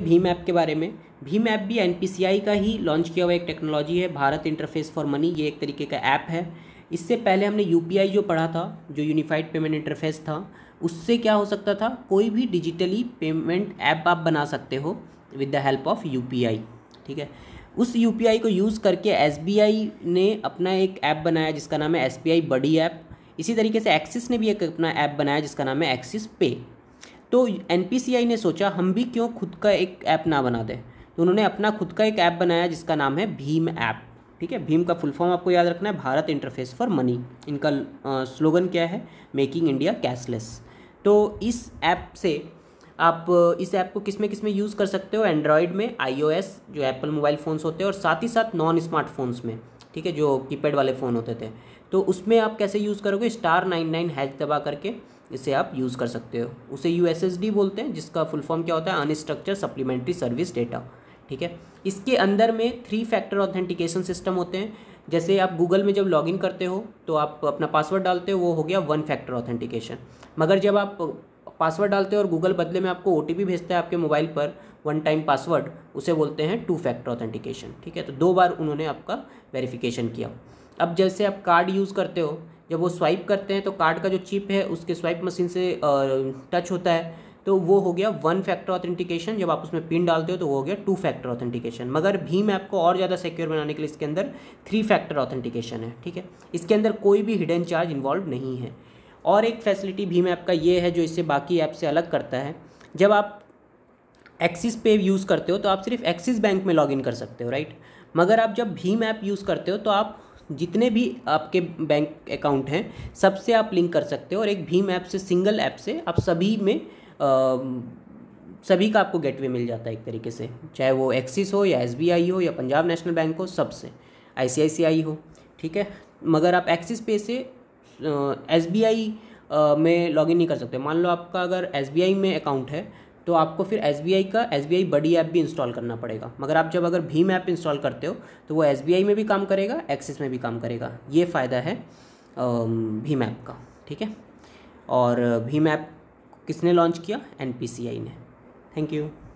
Bhim app के बारे में भीम ऐप भी एन का ही लॉन्च किया हुआ एक टेक्नोलॉजी है भारत इंटरफेस फॉर मनी ये एक तरीके का ऐप है इससे पहले हमने यू जो पढ़ा था जो यूनिफाइड पेमेंट इंटरफेस था उससे क्या हो सकता था कोई भी डिजिटली पेमेंट ऐप आप बना सकते हो with the help of you ठीक है उस यू को यूज़ करके एस ने अपना एक ऐप बनाया जिसका नाम है एस बड़ी ऐप इसी तरीके से एक्सिस ने भी एक अपना ऐप बनाया जिसका नाम है एक्सिस पे तो एन ने सोचा हम भी क्यों खुद का एक ऐप ना बना दें तो उन्होंने अपना खुद का एक ऐप बनाया जिसका नाम है भीम ऐप ठीक है भीम का फुल फॉर्म आपको याद रखना है भारत इंटरफेस फॉर मनी इनका स्लोगन क्या है मेकिंग इंडिया कैशलेस तो इस ऐप से आप इस ऐप को किस में किस में यूज़ कर सकते हो एंड्रॉयड में आईओएस जो एप्पल मोबाइल फ़ोन्स होते हैं और साथ ही साथ नॉन स्मार्टफोन्स में ठीक है जो कीपैड वाले फ़ोन होते थे तो उसमें आप कैसे यूज़ करोगे स्टार नाइन नाइन हैच दबा करके इसे आप यूज़ कर सकते हो उसे यू बोलते हैं जिसका फुल फॉर्म क्या होता है अनस्ट्रक्चर सप्लीमेंट्री सर्विस डेटा ठीक है इसके अंदर में थ्री फैक्टर ऑथेंटिकेशन सिस्टम होते हैं जैसे आप गूगल में जब लॉगिन करते हो तो आप अपना पासवर्ड डालते हो वो हो गया वन फैक्टर ऑथेंटिकेशन मगर जब आप पासवर्ड डालते हैं और गूगल बदले में आपको ओ भेजता है आपके मोबाइल पर वन टाइम पासवर्ड उसे बोलते हैं टू फैक्टर ऑथेंटिकेशन ठीक है तो दो बार उन्होंने आपका वेरिफिकेशन किया अब जैसे आप कार्ड यूज़ करते हो जब वो स्वाइप करते हैं तो कार्ड का जो चिप है उसके स्वाइप मशीन से टच होता है तो वो हो गया वन फैक्टर ऑथेंटिकेशन जब आप उसमें पिन डालते हो तो वो हो गया टू फैक्टर ऑथेंटिकेशन मगर भीम ऐप को और ज़्यादा सिक्योर बनाने के लिए इसके अंदर थ्री फैक्टर ऑथेंटिकेशन है ठीक है इसके अंदर कोई भी हिडन चार्ज इन्वॉल्व नहीं है और एक फैसिलिटी भीम ऐप का ये है जो इससे बाकी ऐप से अलग करता है जब आप एक्सिस पे यूज़ करते हो तो आप सिर्फ एक्सिस बैंक में लॉगिन कर सकते हो राइट मगर आप जब भीम ऐप यूज़ करते हो तो आप जितने भी आपके बैंक अकाउंट हैं सबसे आप लिंक कर सकते हो और एक भीम ऐप से सिंगल ऐप से आप सभी में आ, सभी का आपको गेटवे मिल जाता है एक तरीके से चाहे वो एक्सिस हो या एस हो या पंजाब नेशनल बैंक हो सबसे आई हो ठीक है मगर आप एक्सिस पे से एस बी आई में लॉगिन नहीं कर सकते मान लो आपका अगर एस बी आई में अकाउंट है तो आपको फिर एस बी आई का एस बी आई बड़ी ऐप भी इंस्टॉल करना पड़ेगा मगर आप जब अगर भीम ऐप इंस्टॉल करते हो तो वो एस बी आई में भी काम करेगा एक्सिस में भी काम करेगा ये फ़ायदा है भीम ऐप का ठीक है और भीम ऐप किसने लॉन्च किया एन पी सी आई ने थैंक यू